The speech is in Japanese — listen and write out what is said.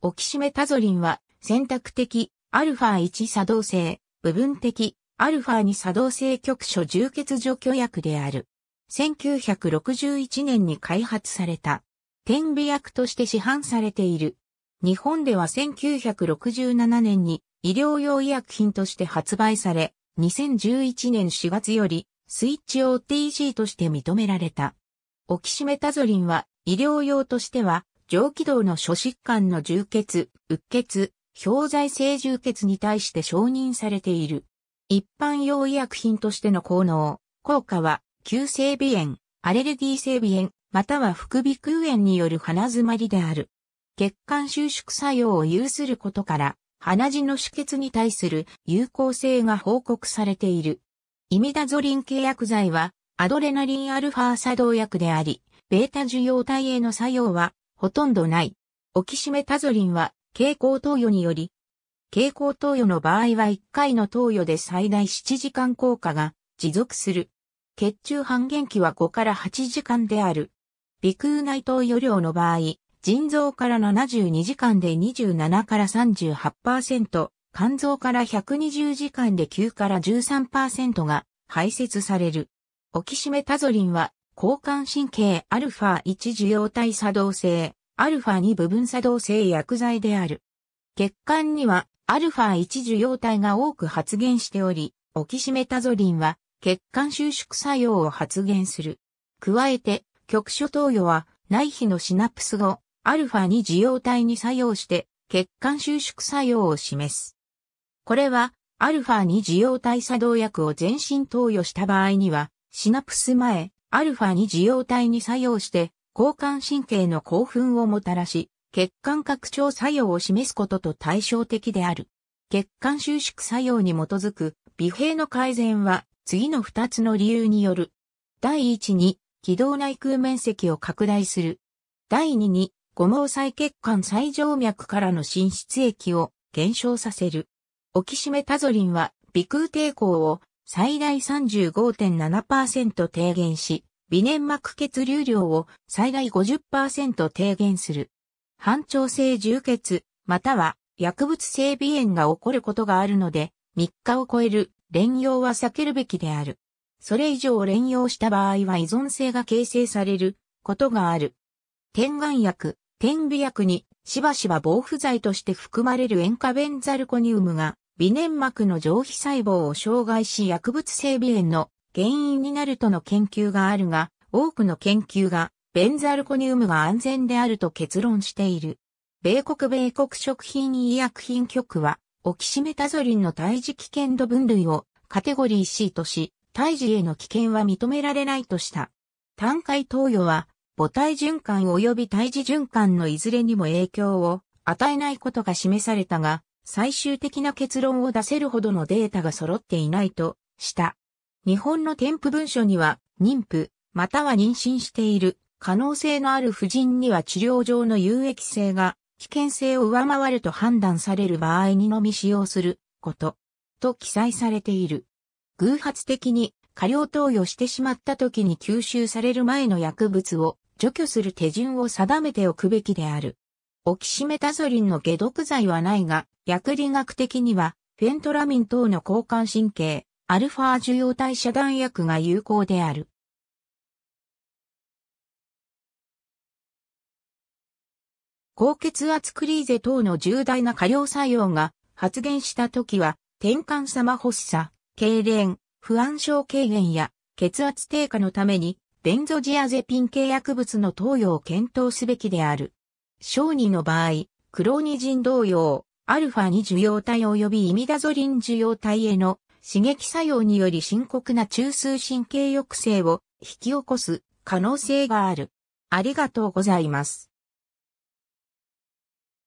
オキシメタゾリンは選択的アルファ1作動性、部分的アルファ2作動性局所充血除去薬である。1961年に開発された。点鼻薬として市販されている。日本では1967年に医療用医薬品として発売され、2011年4月よりスイッチ OTG として認められた。オキシメタゾリンは医療用としては上気道の諸疾患の充血、鬱血、氷剤性充血に対して承認されている。一般用医薬品としての効能、効果は、急性鼻炎、アレルギー性鼻炎、または副鼻腔炎による鼻詰まりである。血管収縮作用を有することから、鼻血の止血に対する有効性が報告されている。イミダゾリン系薬剤は、アドレナリンアルファ作動薬であり、ベータ受容体への作用は、ほとんどない。オキシメタゾリンは、蛍光投与により、蛍光投与の場合は1回の投与で最大7時間効果が持続する。血中半減期は5から8時間である。鼻腔内投与量の場合、腎臓から72時間で27から38%、肝臓から120時間で9から13%が排泄される。オキシメタゾリンは交感神経 α1 受容体作動性、α2 部分作動性薬剤である。血管には α1 受容体が多く発現しており、オキシメタゾリンは血管収縮作用を発現する。加えて、局所投与は内皮のシナプス後、α2 受容体に作用して血管収縮作用を示す。これは、α2 受容体作動薬を全身投与した場合には、シナプス前、アルファ2受容体に作用して、交換神経の興奮をもたらし、血管拡張作用を示すことと対照的である。血管収縮作用に基づく微平の改善は次の2つの理由による。第1に軌道内空面積を拡大する。第2に五毛細血管最静脈からの浸出液を減少させる。オキシメタゾリンは鼻腔抵抗を最大35.7%低減し、微粘膜血流量を最大50%低減する。反調性充血、または薬物性鼻炎が起こることがあるので、3日を超える連用は避けるべきである。それ以上連用した場合は依存性が形成されることがある。点眼薬、点鼻薬にしばしば防腐剤として含まれる塩化ベンザルコニウムが微粘膜の上皮細胞を障害し薬物性鼻炎の原因になるとの研究があるが、多くの研究がベンザルコニウムが安全であると結論している。米国米国食品医薬品局は、オキシメタゾリンの胎児危険度分類をカテゴリー C とし、胎児への危険は認められないとした。単回投与は、母体循環及び胎児循環のいずれにも影響を与えないことが示されたが、最終的な結論を出せるほどのデータが揃っていないとした。日本の添付文書には、妊婦、または妊娠している可能性のある婦人には治療上の有益性が危険性を上回ると判断される場合にのみ使用すること、と記載されている。偶発的に過量投与してしまった時に吸収される前の薬物を除去する手順を定めておくべきである。オキシメタゾリンの解毒剤はないが、薬理学的には、フェントラミン等の交換神経、アルファ受容体遮断薬が有効である。高血圧クリーゼ等の重大な過量作用が発現した時は、転換様発作、痙攣、不安症軽減や血圧低下のために、ベンゾジアゼピン系薬物の投与を検討すべきである。小児の場合、クローニジン同様、アルファ2受容体及びイミダゾリン受容体への刺激作用により深刻な中枢神経抑制を引き起こす可能性がある。ありがとうございます。